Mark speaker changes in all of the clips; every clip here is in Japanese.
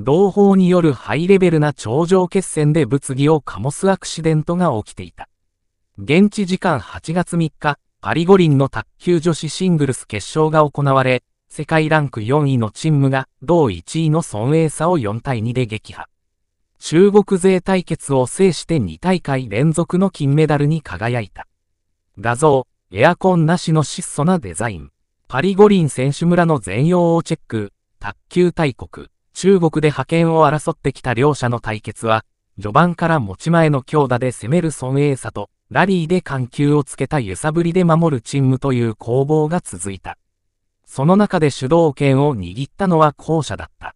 Speaker 1: 同胞によるハイレベルな頂上決戦で物議を醸すアクシデントが起きていた。現地時間8月3日、パリ五輪の卓球女子シングルス決勝が行われ、世界ランク4位のチームが同1位の孫英差を4対2で撃破。中国勢対決を制して2大会連続の金メダルに輝いた。画像、エアコンなしの質素なデザイン。パリ五輪選手村の全容をチェック、卓球大国。中国で覇権を争ってきた両者の対決は、序盤から持ち前の強打で攻める孫英佐と、ラリーで緩急をつけた揺さぶりで守るチームという攻防が続いた。その中で主導権を握ったのは後者だった。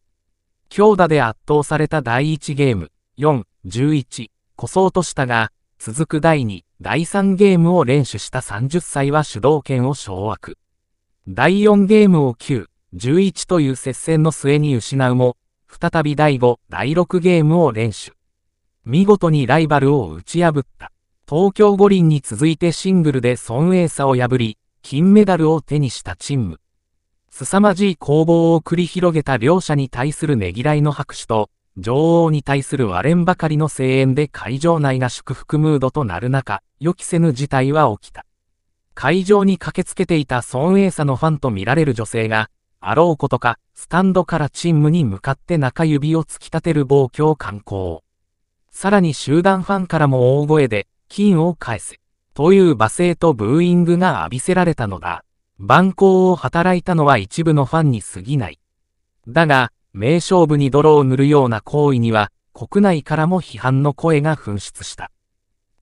Speaker 1: 強打で圧倒された第1ゲーム、4、11、こそうとしたが、続く第2、第3ゲームを連取した30歳は主導権を掌握。第4ゲームを9、11という接戦の末に失うも、再び第5、第6ゲームを連取。見事にライバルを打ち破った。東京五輪に続いてシングルで孫栄イを破り、金メダルを手にしたチーム。凄まじい攻防を繰り広げた両者に対するねぎらいの拍手と、女王に対する割れんばかりの声援で会場内が祝福ムードとなる中、予期せぬ事態は起きた。会場に駆けつけていた孫栄イのファンと見られる女性が、あろうことか、スタンドからチームに向かって中指を突き立てる暴挙を敢行。さらに集団ファンからも大声で、金を返せ。という罵声とブーイングが浴びせられたのだ。蛮行を働いたのは一部のファンに過ぎない。だが、名勝負に泥を塗るような行為には、国内からも批判の声が噴出した。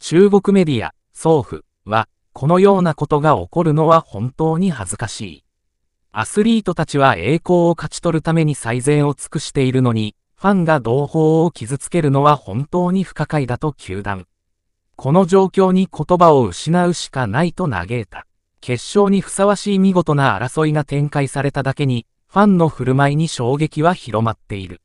Speaker 1: 中国メディア、総府は、このようなことが起こるのは本当に恥ずかしい。アスリートたちは栄光を勝ち取るために最善を尽くしているのに、ファンが同胞を傷つけるのは本当に不可解だと球団。この状況に言葉を失うしかないと嘆いた。決勝にふさわしい見事な争いが展開されただけに、ファンの振る舞いに衝撃は広まっている。